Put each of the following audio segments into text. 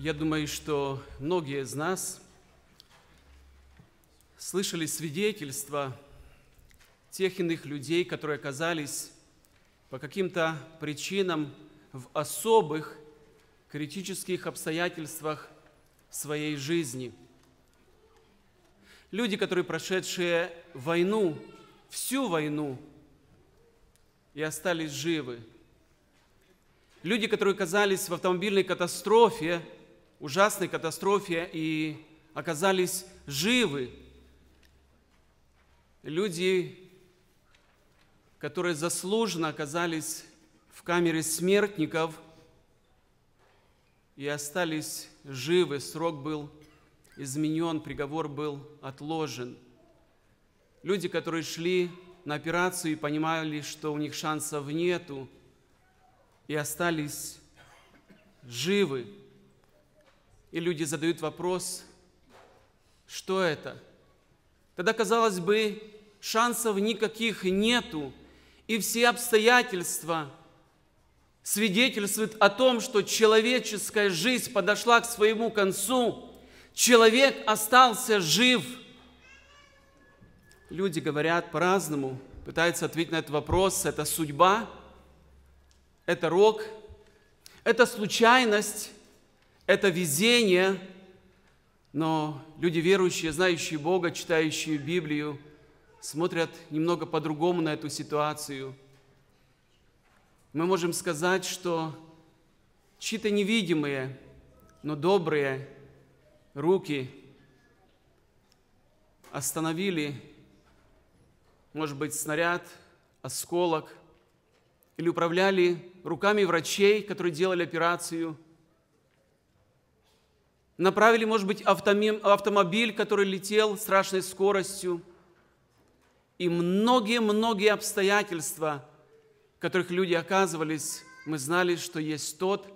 Я думаю, что многие из нас слышали свидетельства тех иных людей, которые оказались по каким-то причинам в особых критических обстоятельствах своей жизни. Люди, которые прошедшие войну, всю войну, и остались живы. Люди, которые оказались в автомобильной катастрофе – ужасной катастрофе и оказались живы. Люди, которые заслуженно оказались в камере смертников и остались живы, срок был изменен, приговор был отложен. Люди, которые шли на операцию и понимали, что у них шансов нету, и остались живы и люди задают вопрос, что это? Тогда, казалось бы, шансов никаких нету, и все обстоятельства свидетельствуют о том, что человеческая жизнь подошла к своему концу, человек остался жив. Люди говорят по-разному, пытаются ответить на этот вопрос. Это судьба, это рок, это случайность, это везение, но люди верующие, знающие Бога, читающие Библию, смотрят немного по-другому на эту ситуацию. Мы можем сказать, что чьи-то невидимые, но добрые руки остановили, может быть, снаряд, осколок, или управляли руками врачей, которые делали операцию – направили, может быть, автомобиль, который летел страшной скоростью, и многие-многие обстоятельства, в которых люди оказывались, мы знали, что есть тот,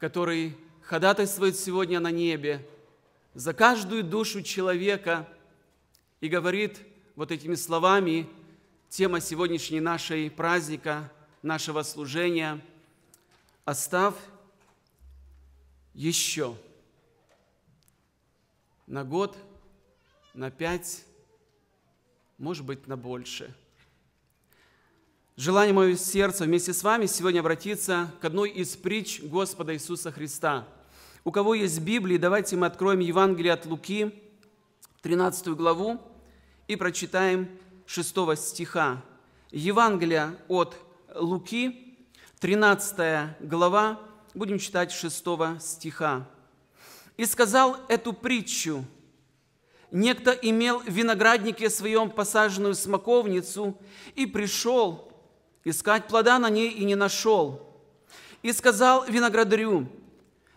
который ходатайствует сегодня на небе за каждую душу человека и говорит вот этими словами, тема сегодняшней нашей праздника, нашего служения, «Оставь еще на год, на пять, может быть, на больше. Желание моего сердца вместе с вами сегодня обратиться к одной из притч Господа Иисуса Христа. У кого есть Библии, давайте мы откроем Евангелие от Луки, 13 главу, и прочитаем 6 стиха. Евангелие от Луки, 13 глава, будем читать 6 стиха. «И сказал эту притчу, некто имел в винограднике своем посаженную смоковницу, и пришел искать плода на ней и не нашел. И сказал виноградарю,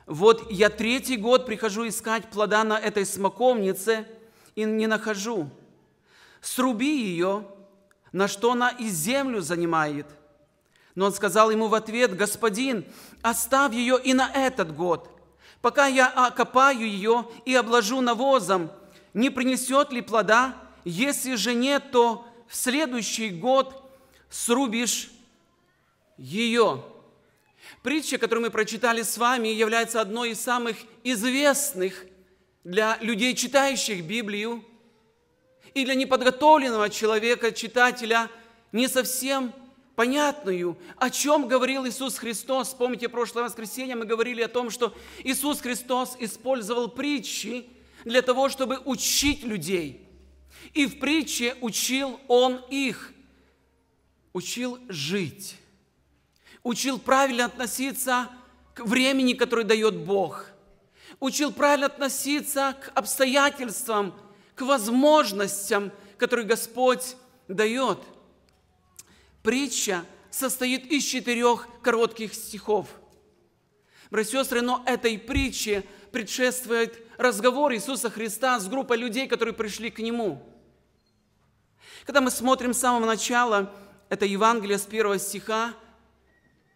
вот я третий год прихожу искать плода на этой смоковнице и не нахожу. Сруби ее, на что она и землю занимает – но он сказал ему в ответ, «Господин, оставь ее и на этот год. Пока я окопаю ее и обложу навозом, не принесет ли плода? Если же нет, то в следующий год срубишь ее». Притча, которую мы прочитали с вами, является одной из самых известных для людей, читающих Библию, и для неподготовленного человека, читателя, не совсем понятную, о чем говорил Иисус Христос. Помните, прошлое воскресенье мы говорили о том, что Иисус Христос использовал притчи для того, чтобы учить людей. И в притче учил Он их, учил жить, учил правильно относиться к времени, который дает Бог, учил правильно относиться к обстоятельствам, к возможностям, которые Господь дает – Притча состоит из четырех коротких стихов. Братья и сестры, но этой притче предшествует разговор Иисуса Христа с группой людей, которые пришли к Нему. Когда мы смотрим с самого начала, это Евангелие с первого стиха,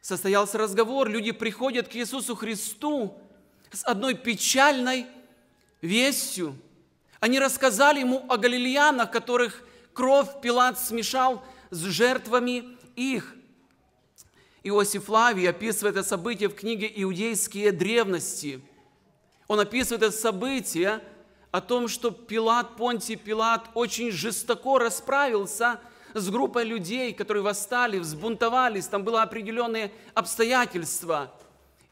состоялся разговор, люди приходят к Иисусу Христу с одной печальной вестью. Они рассказали ему о галилеянах, которых кровь Пилат смешал с жертвами их. Иосиф Лавий описывает это событие в книге «Иудейские древности». Он описывает это событие о том, что Пилат, Понтий Пилат очень жестоко расправился с группой людей, которые восстали, взбунтовались, там было определенные обстоятельства.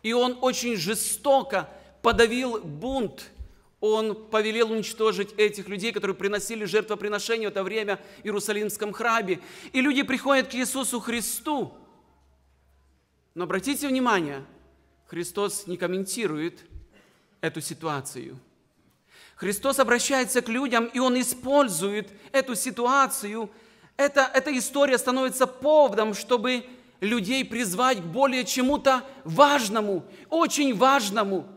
И он очень жестоко подавил бунт – он повелел уничтожить этих людей, которые приносили жертвоприношение в это время в Иерусалимском храме. И люди приходят к Иисусу Христу. Но обратите внимание, Христос не комментирует эту ситуацию. Христос обращается к людям, и Он использует эту ситуацию. Это, эта история становится поводом, чтобы людей призвать к более чему-то важному, очень важному –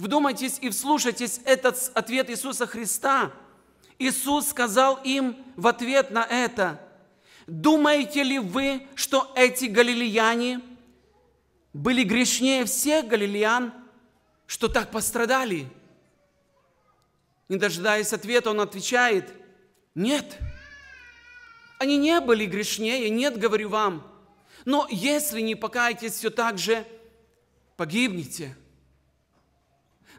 Вдумайтесь и вслушайтесь этот ответ Иисуса Христа. Иисус сказал им в ответ на это, «Думаете ли вы, что эти галилеяне были грешнее всех галилеян, что так пострадали?» Не дожидаясь ответа, он отвечает, «Нет, они не были грешнее, нет, говорю вам, но если не покаетесь все так же, погибнете».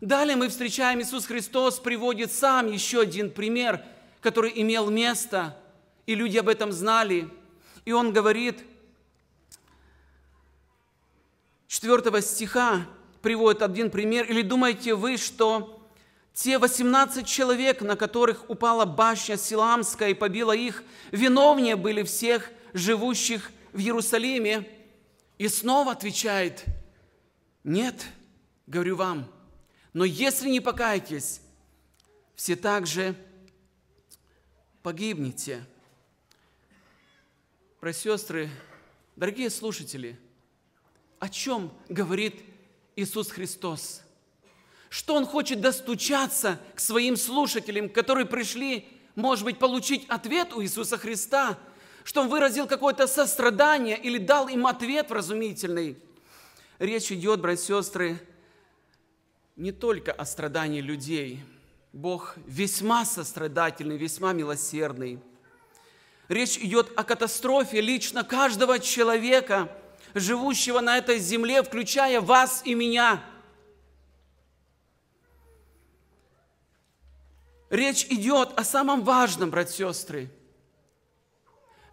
Далее мы встречаем, Иисус Христос приводит сам еще один пример, который имел место, и люди об этом знали. И он говорит, 4 стиха приводит один пример, или думаете вы, что те 18 человек, на которых упала башня Силамская и побила их, виновнее были всех живущих в Иерусалиме. И снова отвечает, нет, говорю вам, но если не покаетесь, все также погибнете. сестры, дорогие слушатели, о чем говорит Иисус Христос? Что Он хочет достучаться к своим слушателям, которые пришли, может быть, получить ответ у Иисуса Христа, что Он выразил какое-то сострадание или дал им ответ вразумительный. Речь идет, братья и сестры, не только о страдании людей. Бог весьма сострадательный, весьма милосердный. Речь идет о катастрофе лично каждого человека, живущего на этой земле, включая вас и меня. Речь идет о самом важном, братья и сестры.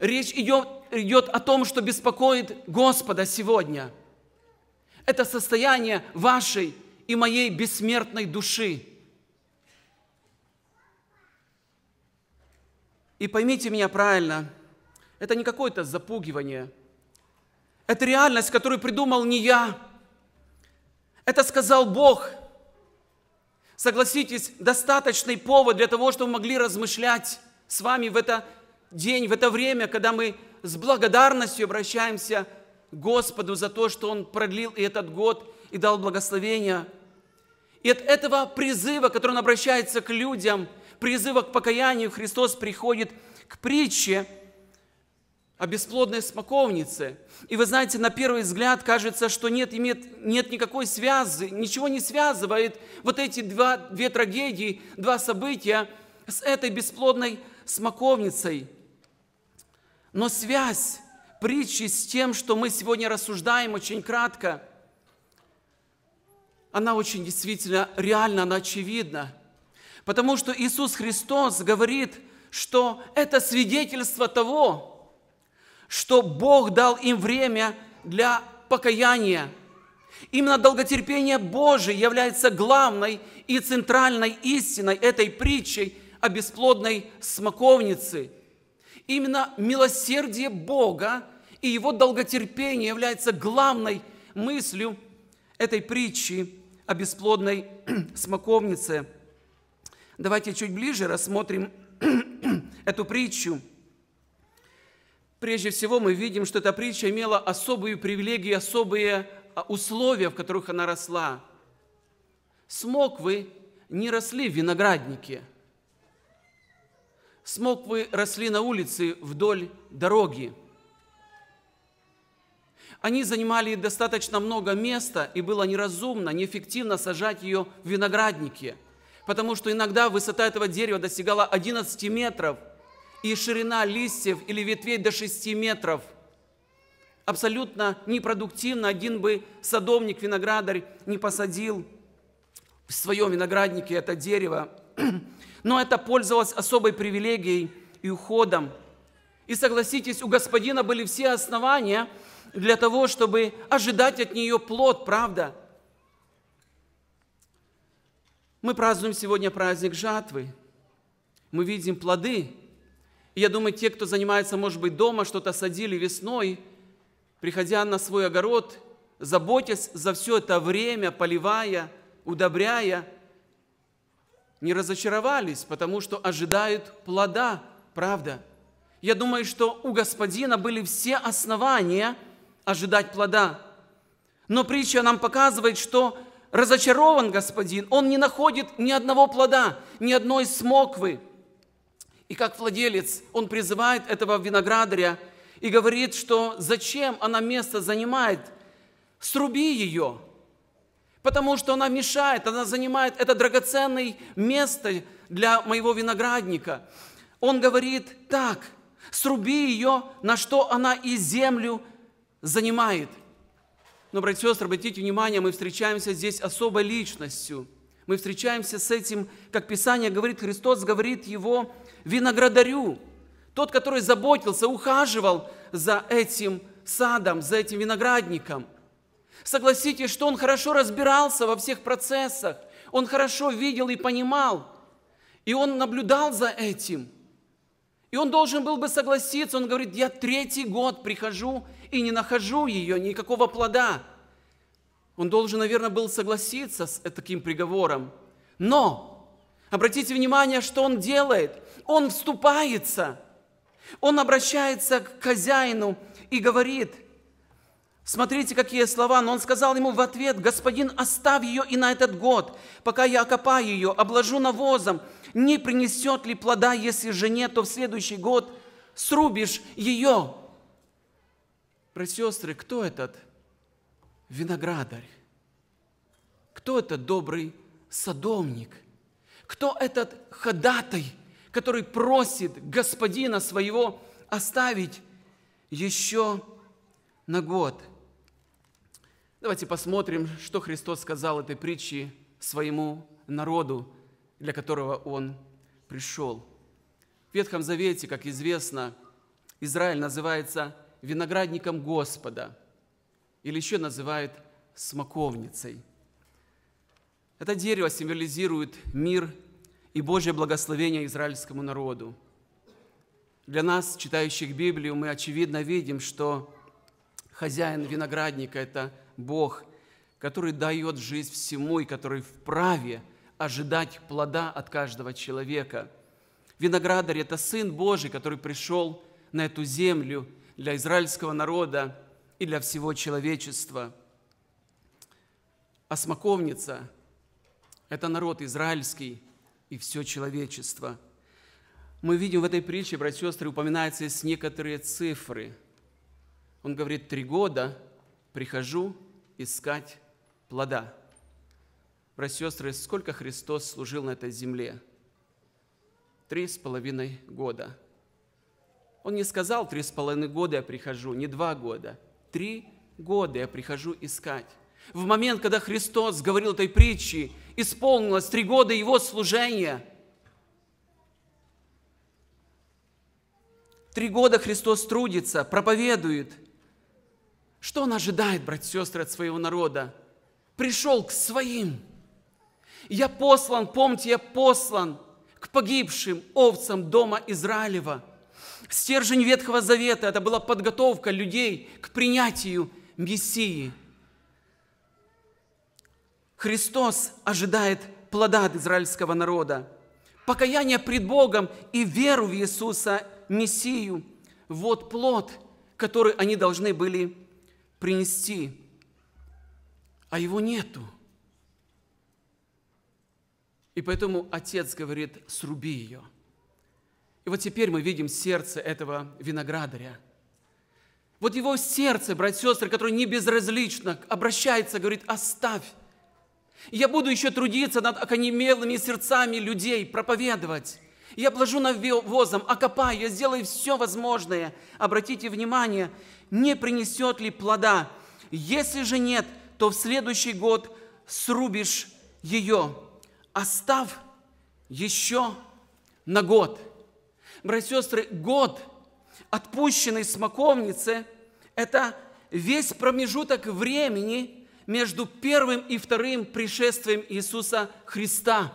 Речь идет, идет о том, что беспокоит Господа сегодня. Это состояние вашей и моей бессмертной души. И поймите меня правильно, это не какое-то запугивание. Это реальность, которую придумал не я. Это сказал Бог. Согласитесь, достаточный повод для того, чтобы мы могли размышлять с вами в это день, в это время, когда мы с благодарностью обращаемся к Господу за то, что Он продлил и этот год и дал благословение – и от этого призыва, который он обращается к людям, призыва к покаянию, Христос приходит к притче о бесплодной смоковнице. И вы знаете, на первый взгляд кажется, что нет, имеет, нет никакой связи, ничего не связывает вот эти два, две трагедии, два события с этой бесплодной смоковницей. Но связь притчи с тем, что мы сегодня рассуждаем очень кратко – она очень действительно реально, она очевидна. Потому что Иисус Христос говорит, что это свидетельство того, что Бог дал им время для покаяния. Именно долготерпение Божие является главной и центральной истиной этой притчей о бесплодной смоковнице. Именно милосердие Бога и его долготерпение является главной мыслью этой притчи о бесплодной смоковнице. Давайте чуть ближе рассмотрим эту притчу. Прежде всего мы видим, что эта притча имела особые привилегии, особые а, условия, в которых она росла. Смоквы не росли в винограднике. Смоквы росли на улице вдоль дороги. Они занимали достаточно много места, и было неразумно, неэффективно сажать ее в винограднике, потому что иногда высота этого дерева достигала 11 метров, и ширина листьев или ветвей до 6 метров. Абсолютно непродуктивно один бы садовник, виноградарь не посадил в своем винограднике это дерево. Но это пользовалось особой привилегией и уходом. И согласитесь, у господина были все основания – для того, чтобы ожидать от нее плод, правда? Мы празднуем сегодня праздник жатвы. Мы видим плоды. И я думаю, те, кто занимается, может быть, дома, что-то садили весной, приходя на свой огород, заботясь за все это время, поливая, удобряя, не разочаровались, потому что ожидают плода, правда? Я думаю, что у Господина были все основания – ожидать плода. Но притча нам показывает, что разочарован господин, он не находит ни одного плода, ни одной смоквы. И как владелец, он призывает этого виноградаря и говорит, что зачем она место занимает, сруби ее, потому что она мешает, она занимает это драгоценное место для моего виноградника. Он говорит так, сруби ее, на что она и землю занимает. Но, братья и сестры, обратите внимание, мы встречаемся здесь особой личностью. Мы встречаемся с этим, как Писание говорит, Христос говорит его виноградарю. Тот, который заботился, ухаживал за этим садом, за этим виноградником. Согласитесь, что он хорошо разбирался во всех процессах. Он хорошо видел и понимал. И он наблюдал за этим – и он должен был бы согласиться, он говорит, я третий год прихожу и не нахожу ее, никакого плода. Он должен, наверное, был согласиться с таким приговором. Но обратите внимание, что он делает. Он вступается. Он обращается к хозяину и говорит, смотрите, какие слова, но он сказал ему в ответ, «Господин, оставь ее и на этот год, пока я окопаю ее, обложу навозом, не принесет ли плода, если же нет, то в следующий год срубишь ее». Братья и сестры, кто этот виноградарь? Кто этот добрый садовник? Кто этот ходатай, который просит господина своего оставить еще на год? Давайте посмотрим, что Христос сказал этой притче своему народу, для которого Он пришел. В Ветхом Завете, как известно, Израиль называется – виноградником Господа, или еще называют смоковницей. Это дерево символизирует мир и Божье благословение израильскому народу. Для нас, читающих Библию, мы очевидно видим, что хозяин виноградника – это Бог, который дает жизнь всему и который вправе ожидать плода от каждого человека. Виноградарь – это Сын Божий, который пришел на эту землю для израильского народа и для всего человечества. А смоковница – это народ израильский и все человечество. Мы видим в этой притче, братья и сестры, упоминаются есть некоторые цифры. Он говорит, три года прихожу искать плода. Братья и сестры, сколько Христос служил на этой земле? Три с половиной года – он не сказал, три с половиной года я прихожу, не два года. Три года я прихожу искать. В момент, когда Христос говорил этой притчи, исполнилось три года его служения. Три года Христос трудится, проповедует. Что Он ожидает, братья и сестры, от своего народа? Пришел к своим. Я послан, помните, я послан к погибшим овцам дома Израилева стержень Ветхого Завета, это была подготовка людей к принятию Мессии. Христос ожидает плода от израильского народа. Покаяние пред Богом и веру в Иисуса Мессию – вот плод, который они должны были принести. А его нету. И поэтому отец говорит, сруби ее – и вот теперь мы видим сердце этого виноградаря. Вот его сердце, братья сестры, которое не безразлично обращается, говорит, оставь. Я буду еще трудиться над оконемелыми сердцами людей, проповедовать. Я положу навозом, окопаю, я сделаю все возможное. Обратите внимание, не принесет ли плода. Если же нет, то в следующий год срубишь ее, остав еще на год – братья и сестры, год, отпущенный смоковнице, это весь промежуток времени между первым и вторым пришествием Иисуса Христа.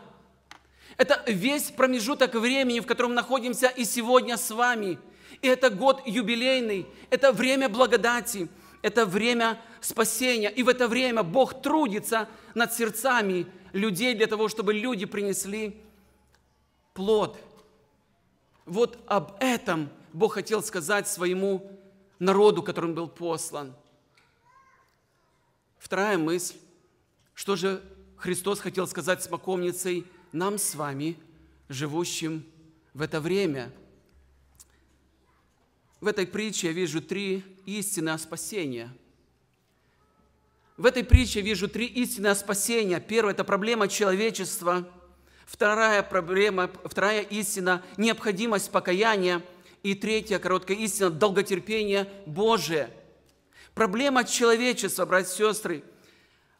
Это весь промежуток времени, в котором находимся и сегодня с вами. И это год юбилейный, это время благодати, это время спасения. И в это время Бог трудится над сердцами людей для того, чтобы люди принесли плод – вот об этом Бог хотел сказать своему народу, которым был послан. Вторая мысль, что же Христос хотел сказать с смоковницей нам с вами, живущим в это время. В этой притче я вижу три истины о спасении. В этой притче я вижу три истины о спасении. Первое – это проблема человечества – Вторая проблема, вторая истина – необходимость покаяния. И третья короткая истина – долготерпение Божие. Проблема человечества, братья и сестры,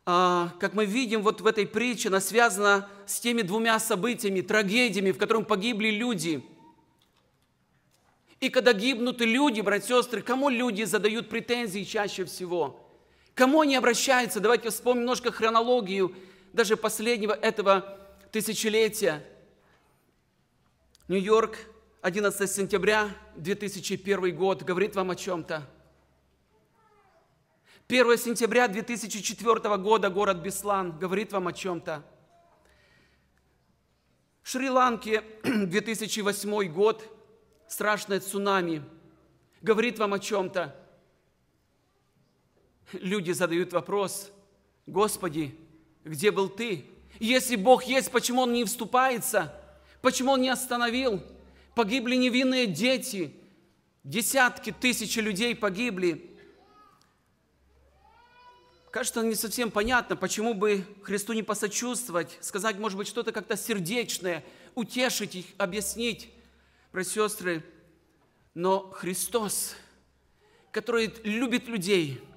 а, как мы видим вот в этой притче, она связана с теми двумя событиями, трагедиями, в которых погибли люди. И когда гибнут люди, братья и сестры, кому люди задают претензии чаще всего? Кому они обращаются? Давайте вспомним немножко хронологию даже последнего этого тысячелетия. Нью-Йорк, 11 сентября 2001 год, говорит вам о чем-то. 1 сентября 2004 года город Беслан говорит вам о чем-то. В Шри-Ланке 2008 год, страшное цунами, говорит вам о чем-то. Люди задают вопрос, Господи, где был Ты? Если Бог есть, почему Он не вступается? Почему Он не остановил? Погибли невинные дети. Десятки тысяч людей погибли. Кажется, не совсем понятно, почему бы Христу не посочувствовать, сказать, может быть, что-то как-то сердечное, утешить их, объяснить. Братья сестры, но Христос, который любит людей –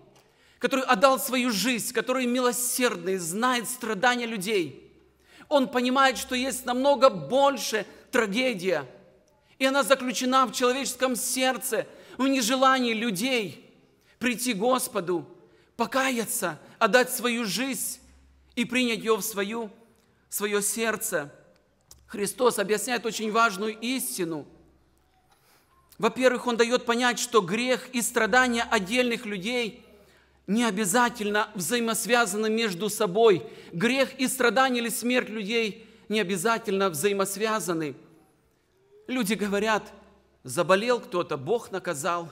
который отдал свою жизнь, который милосердный, знает страдания людей. Он понимает, что есть намного больше трагедия, и она заключена в человеческом сердце, в нежелании людей прийти к Господу, покаяться, отдать свою жизнь и принять ее в свою, свое сердце. Христос объясняет очень важную истину. Во-первых, Он дает понять, что грех и страдания отдельных людей – не обязательно взаимосвязаны между собой. Грех и страдания или смерть людей не обязательно взаимосвязаны. Люди говорят, заболел кто-то, Бог наказал,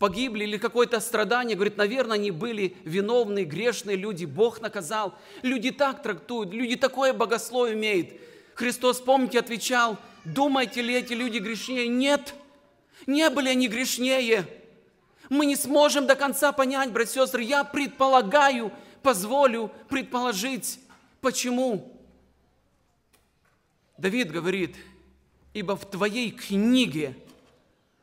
погибли или какое-то страдание. Говорит, наверное, они были виновные, грешные люди, Бог наказал. Люди так трактуют, люди такое богословие имеют. Христос, помните, отвечал, думаете ли эти люди грешнее? Нет, не были они грешнее. Мы не сможем до конца понять, братья и сестры, я предполагаю, позволю предположить, почему. Давид говорит, ибо в твоей книге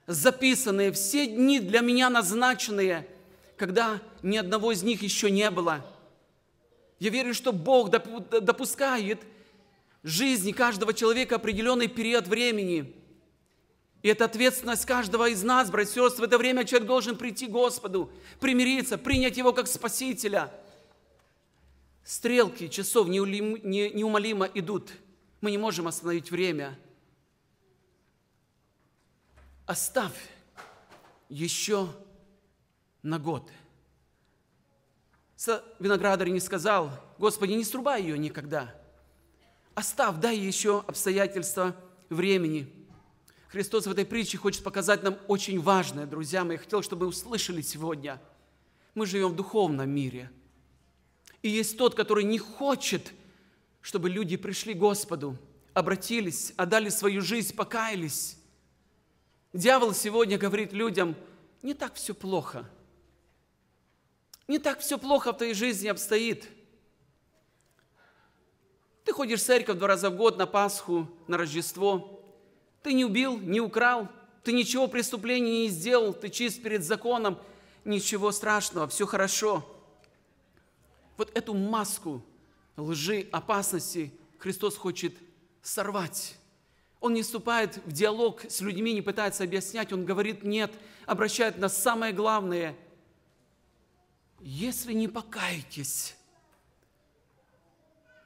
записаны все дни для меня назначенные, когда ни одного из них еще не было. Я верю, что Бог допускает жизни каждого человека определенный период времени – и это ответственность каждого из нас, братья и сестры. В это время человек должен прийти к Господу, примириться, принять Его как Спасителя. Стрелки часов неумолимо идут. Мы не можем остановить время. Оставь еще на год. Виноградарь не сказал, Господи, не срубай ее никогда. Оставь, дай еще обстоятельства времени. Христос в этой притче хочет показать нам очень важное, друзья мои. Я хотел, чтобы вы услышали сегодня. Мы живем в духовном мире. И есть тот, который не хочет, чтобы люди пришли к Господу, обратились, отдали свою жизнь, покаялись. Дьявол сегодня говорит людям, не так все плохо. Не так все плохо в твоей жизни обстоит. Ты ходишь в церковь два раза в год на Пасху, на Рождество. Ты не убил, не украл, ты ничего преступления не сделал, ты чист перед законом, ничего страшного, все хорошо. Вот эту маску лжи, опасности Христос хочет сорвать. Он не вступает в диалог с людьми, не пытается объяснять, он говорит «нет», обращает на самое главное. «Если не покаетесь,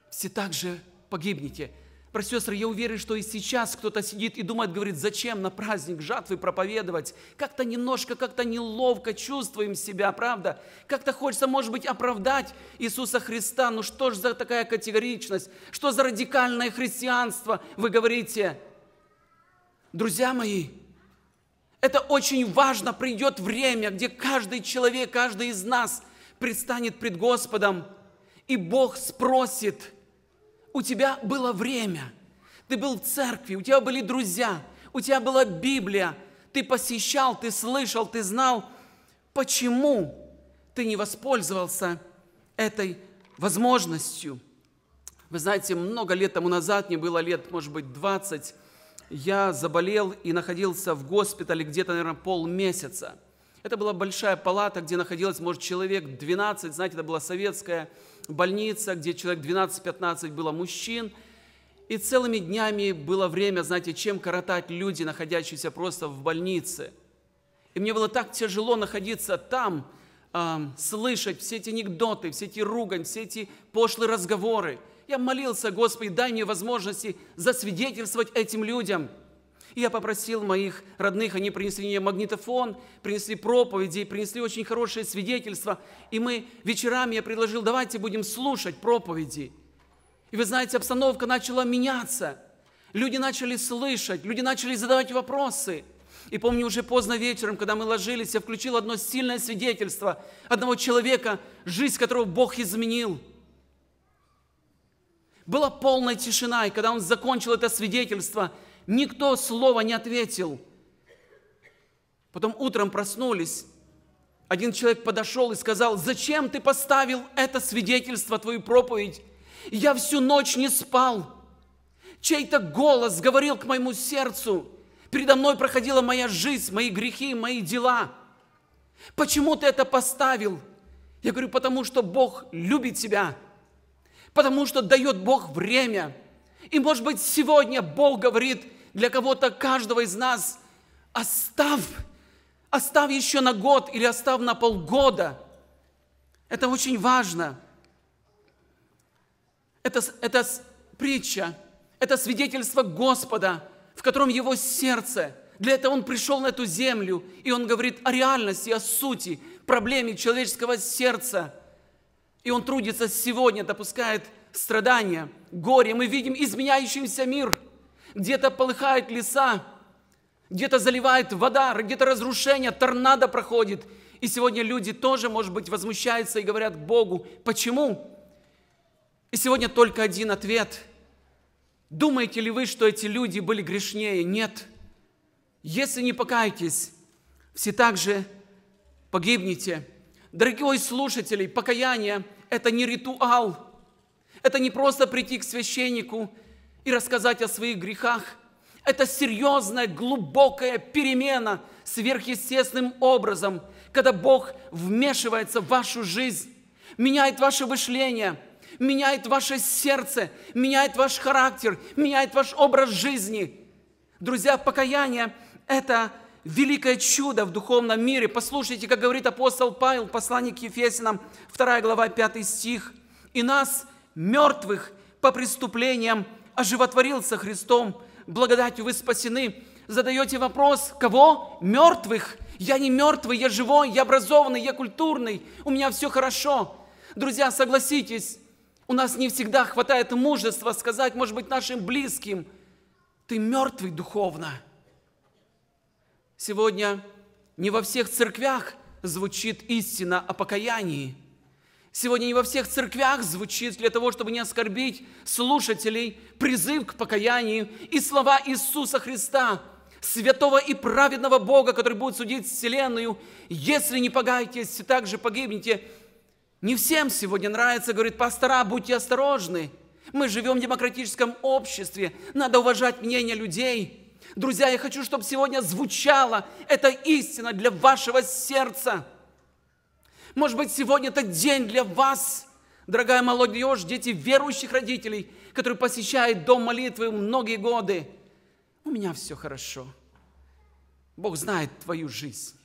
все так же погибнете» про сестры, я уверен, что и сейчас кто-то сидит и думает, говорит, зачем на праздник жатвы проповедовать? Как-то немножко, как-то неловко чувствуем себя, правда? Как-то хочется, может быть, оправдать Иисуса Христа. Ну что ж за такая категоричность? Что за радикальное христианство, вы говорите? Друзья мои, это очень важно, придет время, где каждый человек, каждый из нас предстанет пред Господом, и Бог спросит – у тебя было время. Ты был в церкви, у тебя были друзья, у тебя была Библия. Ты посещал, ты слышал, ты знал. Почему ты не воспользовался этой возможностью? Вы знаете, много лет тому назад, мне было лет, может быть, 20, я заболел и находился в госпитале где-то, наверное, полмесяца. Это была большая палата, где находилось, может, человек 12, знаете, это была советская больница, где человек 12-15 было мужчин, и целыми днями было время, знаете, чем коротать люди, находящиеся просто в больнице. И мне было так тяжело находиться там, э, слышать все эти анекдоты, все эти ругань, все эти пошлые разговоры. Я молился, Господи, дай мне возможности засвидетельствовать этим людям – и я попросил моих родных, они принесли мне магнитофон, принесли проповеди, принесли очень хорошее свидетельство. И мы вечерами, я предложил, давайте будем слушать проповеди. И вы знаете, обстановка начала меняться. Люди начали слышать, люди начали задавать вопросы – и помню, уже поздно вечером, когда мы ложились, я включил одно сильное свидетельство одного человека, жизнь которого Бог изменил. Была полная тишина, и когда он закончил это свидетельство, Никто слова не ответил. Потом утром проснулись. Один человек подошел и сказал, зачем ты поставил это свидетельство, твою проповедь? Я всю ночь не спал. Чей-то голос говорил к моему сердцу. Передо мной проходила моя жизнь, мои грехи, мои дела. Почему ты это поставил? Я говорю, потому что Бог любит тебя. Потому что дает Бог время. И, может быть, сегодня Бог говорит – для кого-то каждого из нас оставь, оставь еще на год или оставь на полгода. Это очень важно. Это, это притча, это свидетельство Господа, в котором его сердце. Для этого он пришел на эту землю, и он говорит о реальности, о сути, проблеме человеческого сердца. И он трудится сегодня, допускает страдания, горе. Мы видим изменяющийся мир – где-то полыхают леса, где-то заливает вода, где-то разрушение, торнадо проходит. И сегодня люди тоже, может быть, возмущаются и говорят Богу, почему? И сегодня только один ответ. Думаете ли вы, что эти люди были грешнее? Нет. Если не покаетесь, все так же погибнете. Дорогие слушатели, покаяние – это не ритуал, это не просто прийти к священнику – и рассказать о своих грехах. Это серьезная, глубокая перемена сверхъестественным образом, когда Бог вмешивается в вашу жизнь, меняет ваше мышление, меняет ваше сердце, меняет ваш характер, меняет ваш образ жизни. Друзья, покаяние – это великое чудо в духовном мире. Послушайте, как говорит апостол Павел, посланник к Ефесянам, 2 глава, 5 стих. «И нас, мертвых по преступлениям, оживотворился Христом, благодатью вы спасены, задаете вопрос, кого? Мертвых. Я не мертвый, я живой, я образованный, я культурный, у меня все хорошо. Друзья, согласитесь, у нас не всегда хватает мужества сказать, может быть, нашим близким, ты мертвый духовно. Сегодня не во всех церквях звучит истина о покаянии – сегодня не во всех церквях звучит для того, чтобы не оскорбить слушателей, призыв к покаянию и слова Иисуса Христа, святого и праведного Бога, который будет судить вселенную. Если не погайтесь, так же погибнете. Не всем сегодня нравится, говорит пастора, будьте осторожны. Мы живем в демократическом обществе, надо уважать мнение людей. Друзья, я хочу, чтобы сегодня звучала эта истина для вашего сердца – может быть, сегодня это день для вас, дорогая молодежь, дети верующих родителей, которые посещают дом молитвы многие годы. У меня все хорошо. Бог знает твою жизнь.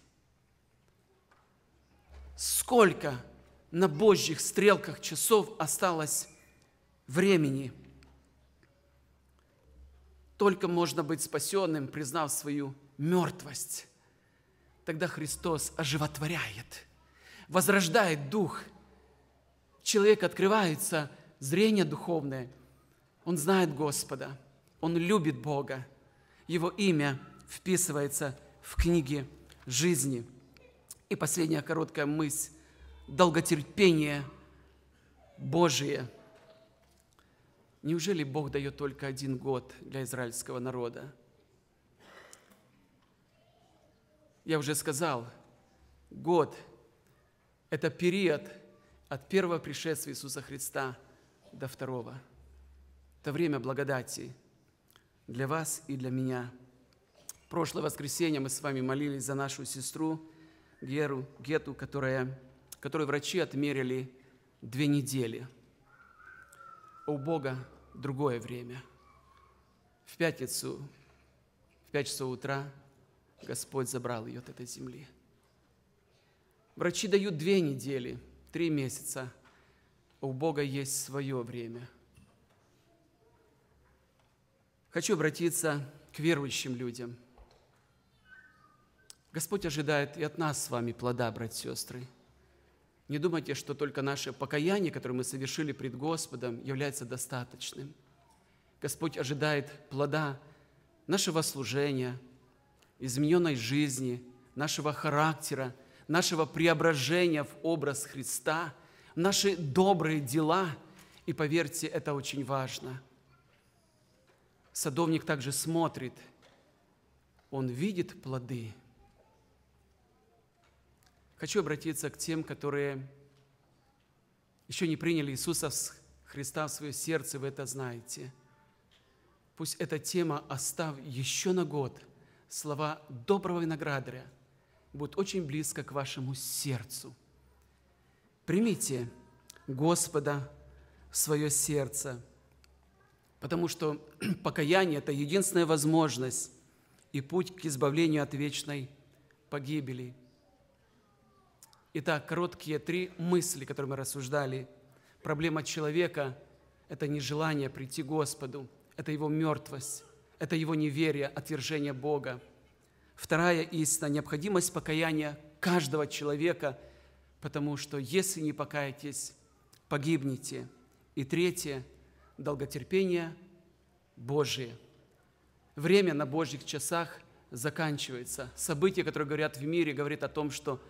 Сколько на Божьих стрелках часов осталось времени. Только можно быть спасенным, признав свою мертвость. Тогда Христос оживотворяет – возрождает дух. Человек открывается, зрение духовное. Он знает Господа, он любит Бога. Его имя вписывается в книги жизни. И последняя короткая мысль. Долготерпение Божие. Неужели Бог дает только один год для израильского народа? Я уже сказал, год – это период от первого пришествия Иисуса Христа до второго. Это время благодати для вас и для меня. прошлое воскресенье мы с вами молились за нашу сестру Геру, Гету, которая, которой врачи отмерили две недели. у Бога другое время. В пятницу, в пять часов утра Господь забрал ее от этой земли – Врачи дают две недели, три месяца. у Бога есть свое время. Хочу обратиться к верующим людям. Господь ожидает и от нас с вами плода, братья и сестры. Не думайте, что только наше покаяние, которое мы совершили пред Господом, является достаточным. Господь ожидает плода нашего служения, измененной жизни, нашего характера, нашего преображения в образ Христа, наши добрые дела. И поверьте, это очень важно. Садовник также смотрит, он видит плоды. Хочу обратиться к тем, которые еще не приняли Иисуса Христа в свое сердце, вы это знаете. Пусть эта тема, остав еще на год, слова доброго виноградаря – будет очень близко к вашему сердцу. Примите Господа в свое сердце, потому что покаяние – это единственная возможность и путь к избавлению от вечной погибели. Итак, короткие три мысли, которые мы рассуждали. Проблема человека – это нежелание прийти к Господу, это его мертвость, это его неверие, отвержение Бога – Вторая истина – необходимость покаяния каждого человека, потому что если не покаетесь, погибнете. И третье – долготерпение Божие. Время на Божьих часах заканчивается. События, которые говорят в мире, говорят о том, что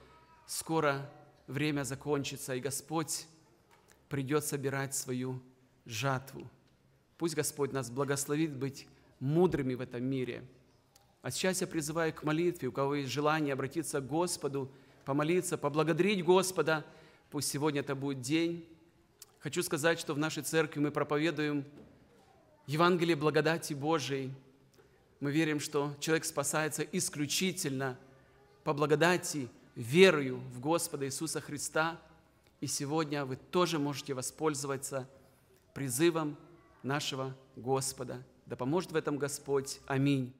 скоро время закончится, и Господь придет собирать свою жатву. Пусть Господь нас благословит быть мудрыми в этом мире – а сейчас я призываю к молитве, у кого есть желание обратиться к Господу, помолиться, поблагодарить Господа, пусть сегодня это будет день. Хочу сказать, что в нашей церкви мы проповедуем Евангелие благодати Божией. Мы верим, что человек спасается исключительно по благодати, верою в Господа Иисуса Христа. И сегодня вы тоже можете воспользоваться призывом нашего Господа. Да поможет в этом Господь. Аминь.